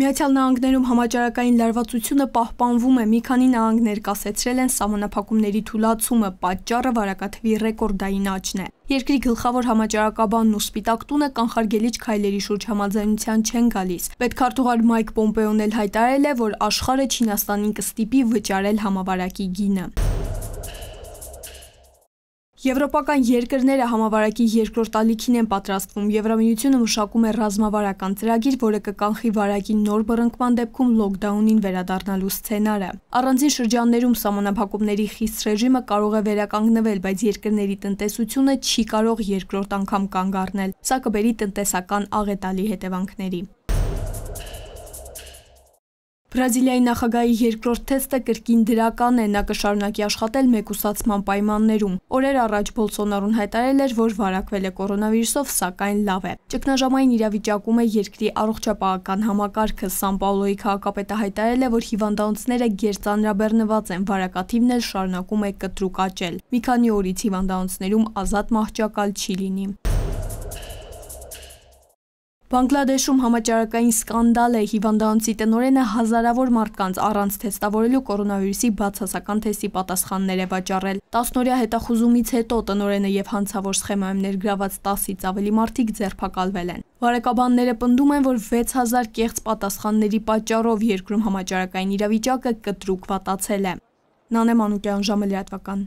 Միացյալ Նահանգներում համաճարակային լարվածությունը պահպանվում է։ Մի քանի նահանգներ կասեցրել են սահմանափակումների թուլացումը, պատճառը վարակաթվի ռեկորդային աճն է։ Երկրի գլխավոր համաճարակաբանն ու Սպիտակ տունը կանխարգելիչ քայլերի շուրջ համաձայնության չեն գալիս։ Պետքարտուղար Մայք Պոմպեոն էլ հայտարարել է, որ աշխարհը Չինաստանին կստիպի վճարել համավարակի գինը։ Եվրոպական երկրները համավարակի երկրորդ ալիքին են պատրաստվում։ Եվրամիությունը մշակում է ռազմավարական ծրագիր, որը կկանխի վարակի նոր բռնկման դեպքում լոկդաունին վերադառնալու սցենարը։ Առանձին շրջաններում սահմանափակումների խիստ ռեժիմը կարող է վերականգնվել, բայց երկրների տնտեսությունը չի կարող երկրորդ անգամ կանգ առնել։ Սա կբերի տնտեսական աղետալի հետևանքների։ Բրազիլիայի նախագահի երկրորդ թեստը կրկին դրական է, նա կշարունակի աշխատել մեկուսացման պայմաններում։ Օրեր առաջ Բոլսոնարուն հայտարել էր, որ վարակվել է կորոնավիրուսով, սակայն լավ է։ Ճգնաժամային իրավիճակում է երկրի առողջապահական համակարգը։ Սան Պաուլոյի քաղաքապետը հայտարել է, որ հիվանդանոցները գերծանրաբեռնված են, վարակաթիվն էլ շարունակում է կտրուկ աճել։ Մի քանի օրից հիվանդանոցներում ազատ մահճակալ չի լինի։ Բանգլադեշում համաճարակային սկանդալ է հիվանդանոցի տնորենը հազարավոր մարդկանց առանց թեստավորելու կորոնավիրուսի բացասական թեստի պատասխաններ է վաճառել։ 10-օրյա հետախուզումից հետո տնորենը եւ հանցավոր սխեմայում ներգրաված 10-ից ավելի մարդիկ ձերբակալվել են։ Վարակաբանները պնդում են, որ 6000 կեղծ պատասխանների պատճառով երկրում համաճարակային իրավիճակը կտրուկ վատացել է։ Նանե Մանուկյան, ժամը լրատվական։